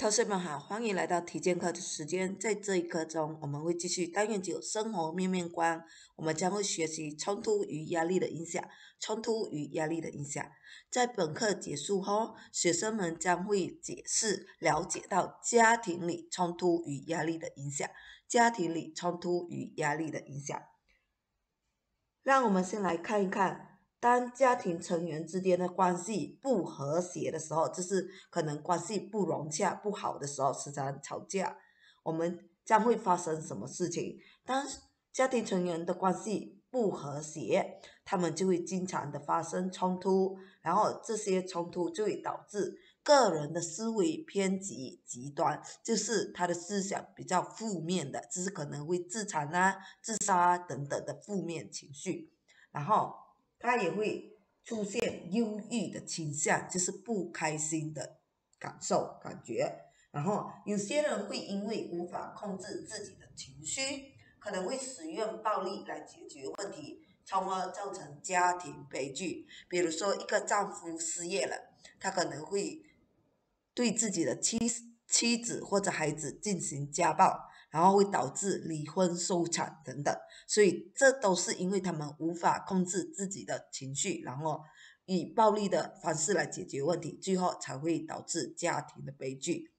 同学们好，欢迎来到体健课的时间。在这一课中，我们会继续单元九生活面面观。我们将会学习冲突与压力的影响。冲突与压力的影响。在本课结束后，学生们将会解释了解到家庭里冲突与压力的影响。家庭里冲突与压力的影响。让我们先来看一看。当家庭成员之间的关系不和谐的时候，就是可能关系不融洽、不好的时候，时常吵架，我们将会发生什么事情？当家庭成员的关系不和谐，他们就会经常的发生冲突，然后这些冲突就会导致个人的思维偏激、极端，就是他的思想比较负面的，就是可能会自残啊、自杀啊等等的负面情绪，然后。他也会出现忧郁的倾向，就是不开心的感受、感觉。然后，有些人会因为无法控制自己的情绪，可能会使用暴力来解决问题，从而造成家庭悲剧。比如说，一个丈夫失业了，他可能会对自己的妻妻子或者孩子进行家暴。然后会导致离婚、收场等等，所以这都是因为他们无法控制自己的情绪，然后以暴力的方式来解决问题，最后才会导致家庭的悲剧。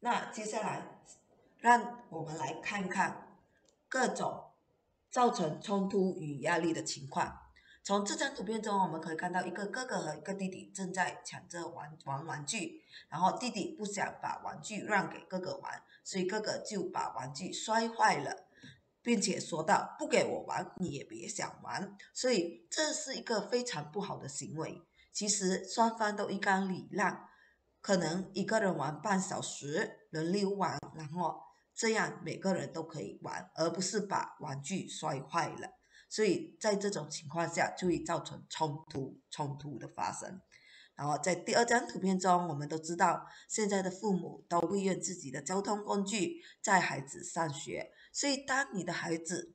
那接下来，让我们来看看各种造成冲突与压力的情况。从这张图片中，我们可以看到一个哥哥和一个弟弟正在抢着玩玩玩具，然后弟弟不想把玩具让给哥哥玩，所以哥哥就把玩具摔坏了，并且说道：“不给我玩，你也别想玩。”所以这是一个非常不好的行为。其实双方都应该礼让，可能一个人玩半小时，轮流玩，然后这样每个人都可以玩，而不是把玩具摔坏了。所以在这种情况下，就会造成冲突，冲突的发生。然后在第二张图片中，我们都知道，现在的父母都会用自己的交通工具载孩子上学，所以当你的孩子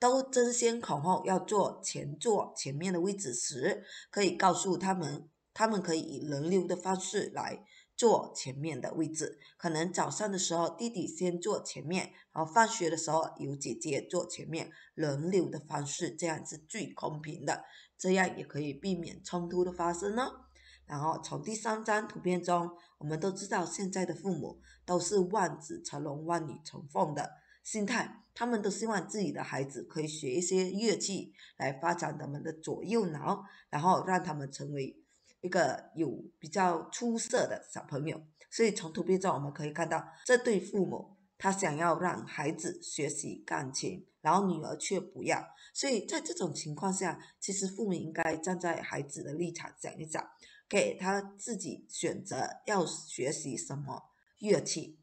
都争先恐后要坐前座、前面的位置时，可以告诉他们，他们可以以轮流的方式来。坐前面的位置，可能早上的时候弟弟先坐前面，然后放学的时候有姐姐坐前面，轮流的方式，这样是最公平的，这样也可以避免冲突的发生哦。然后从第三张图片中，我们都知道现在的父母都是望子成龙、望女成凤的心态，他们都希望自己的孩子可以学一些乐器来发展他们的左右脑，然后让他们成为。一个有比较出色的小朋友，所以从图片中我们可以看到，这对父母他想要让孩子学习钢琴，然后女儿却不要，所以在这种情况下，其实父母应该站在孩子的立场想一想，给他自己选择要学习什么乐器，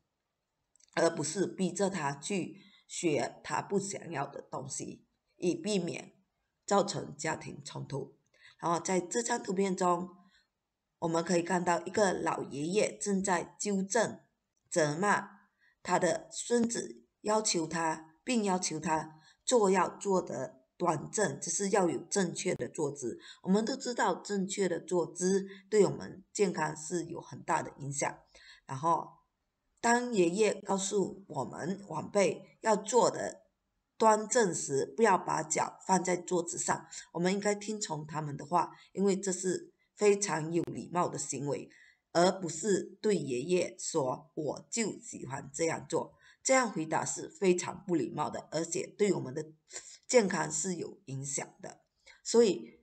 而不是逼着他去学他不想要的东西，以避免造成家庭冲突。然后在这张图片中。我们可以看到一个老爷爷正在纠正、责骂他的孙子，要求他，并要求他坐要坐得端正，就是要有正确的坐姿。我们都知道，正确的坐姿对我们健康是有很大的影响。然后，当爷爷告诉我们晚辈要坐的端正时，不要把脚放在桌子上。我们应该听从他们的话，因为这是。非常有礼貌的行为，而不是对爷爷说“我就喜欢这样做”。这样回答是非常不礼貌的，而且对我们的健康是有影响的。所以，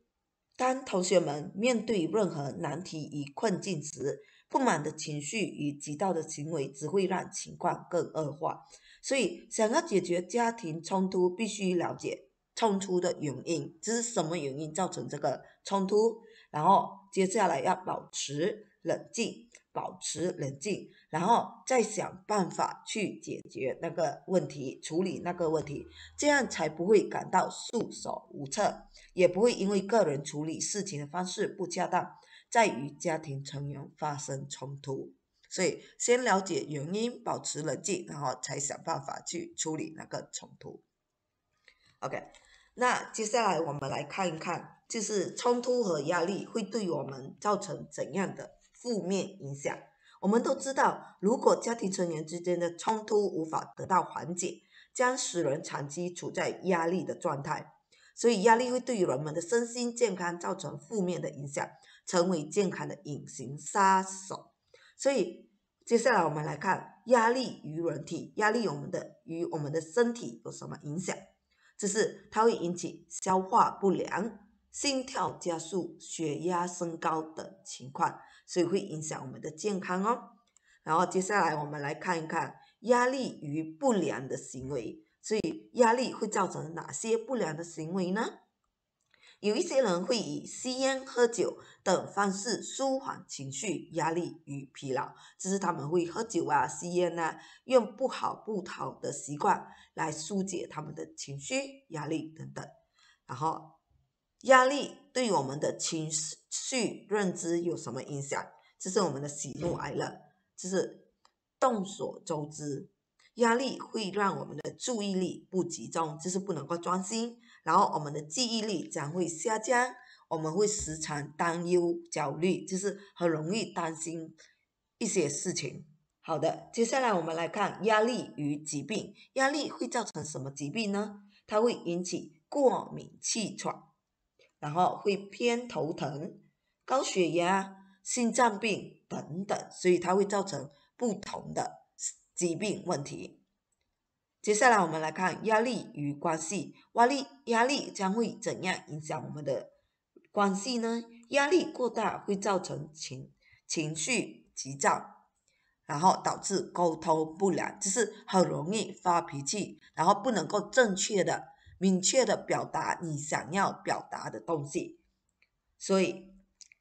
当同学们面对任何难题与困境时，不满的情绪与急躁的行为只会让情况更恶化。所以，想要解决家庭冲突，必须了解冲突的原因，这是什么原因造成这个冲突？然后接下来要保持冷静，保持冷静，然后再想办法去解决那个问题，处理那个问题，这样才不会感到束手无策，也不会因为个人处理事情的方式不恰当，再与家庭成员发生冲突。所以先了解原因，保持冷静，然后才想办法去处理那个冲突。OK。那接下来我们来看一看，就是冲突和压力会对我们造成怎样的负面影响？我们都知道，如果家庭成员之间的冲突无法得到缓解，将使人长期处在压力的状态。所以，压力会对于人们的身心健康造成负面的影响，成为健康的隐形杀手。所以，接下来我们来看压力与人体压力，我们的与我们的身体有什么影响？这是它会引起消化不良、心跳加速、血压升高等情况，所以会影响我们的健康哦。然后接下来我们来看一看压力与不良的行为，所以压力会造成哪些不良的行为呢？有一些人会以吸烟、喝酒等方式舒缓情绪、压力与疲劳，就是他们会喝酒啊、吸烟啊，用不好不好的习惯来疏解他们的情绪、压力等等。然后，压力对我们的情绪认知有什么影响？这是我们的喜怒哀乐，这是众所周知。压力会让我们的注意力不集中，就是不能够专心，然后我们的记忆力将会下降，我们会时常担忧、焦虑，就是很容易担心一些事情。好的，接下来我们来看压力与疾病。压力会造成什么疾病呢？它会引起过敏、气喘，然后会偏头疼、高血压、心脏病等等，所以它会造成不同的。疾病问题。接下来，我们来看压力与关系。压力，压力将会怎样影响我们的关系呢？压力过大会造成情情绪急躁，然后导致沟通不良，就是很容易发脾气，然后不能够正确的、明确的表达你想要表达的东西。所以，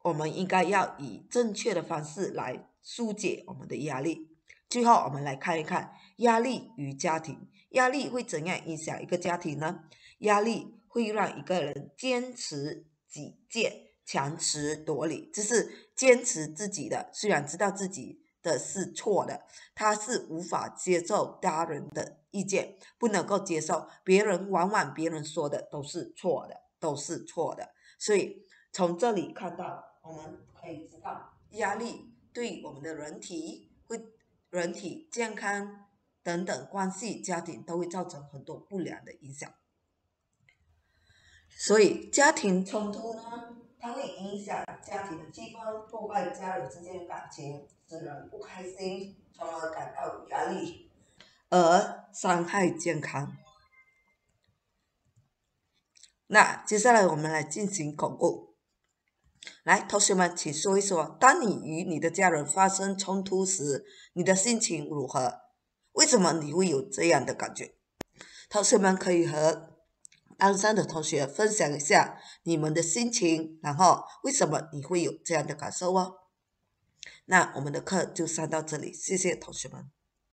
我们应该要以正确的方式来疏解我们的压力。最后，我们来看一看压力与家庭。压力会怎样影响一个家庭呢？压力会让一个人坚持己见、强词夺理，就是坚持自己的，虽然知道自己的是错的，他是无法接受他人的意见，不能够接受别人，往往别人说的都是错的，都是错的。所以从这里看到，我们可以知道，压力对我们的人体会。人体健康等等关系家庭都会造成很多不良的影响，所以家庭冲突呢，它会影响家庭的气氛，破坏家人之间的感情，使人不开心，从而感到压力，而伤害健康。那接下来我们来进行巩固。来，同学们，请说一说，当你与你的家人发生冲突时，你的心情如何？为什么你会有这样的感觉？同学们可以和鞍山的同学分享一下你们的心情，然后为什么你会有这样的感受哦？那我们的课就上到这里，谢谢同学们。